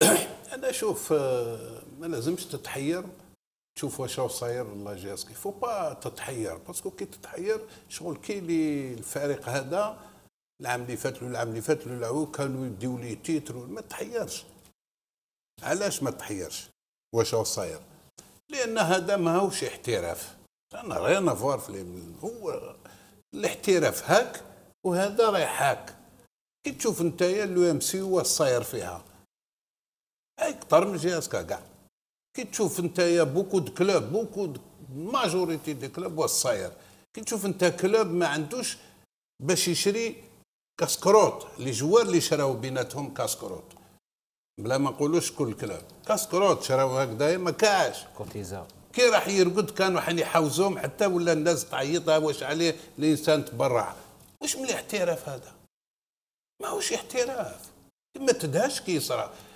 انا شوف آه، ما لازمش تتحير تشوف واش راه صاير لا جياسكي فو با تتحير باسكو كي تتحير شغل كي الفريق هذا العام اللي فات العام اللي فات لعبوا كانوا يديو لي تيتر ما تحيرش علاش ما تحيرش واش راه صاير لان هذا ماهوش احتراف انا رينا فوار في هو الاحتراف هاك وهذا رايح هاك كي تشوف نتايا لو ام سي واش صاير فيها اكثر من جياسكا كاع كي تشوف انت يا بوكو د كلوب بوكو ماجوريتي دي كلوب واش صاير كي تشوف انت كلوب ما عندوش باش يشري كاسكروت لي جوار اللي شراو بيناتهم كاسكروت بلا ما نقولوش كل كلوب كاسكروت شراو هكذا ما كاعش كوتيزا كي راح يرقد كانوا حين يحوزوهم حتى ولا الناس تعيطها واش عليه الانسان تبرع واش من الاحتراف هذا ماهوش احتراف ما تدهش كي يصرى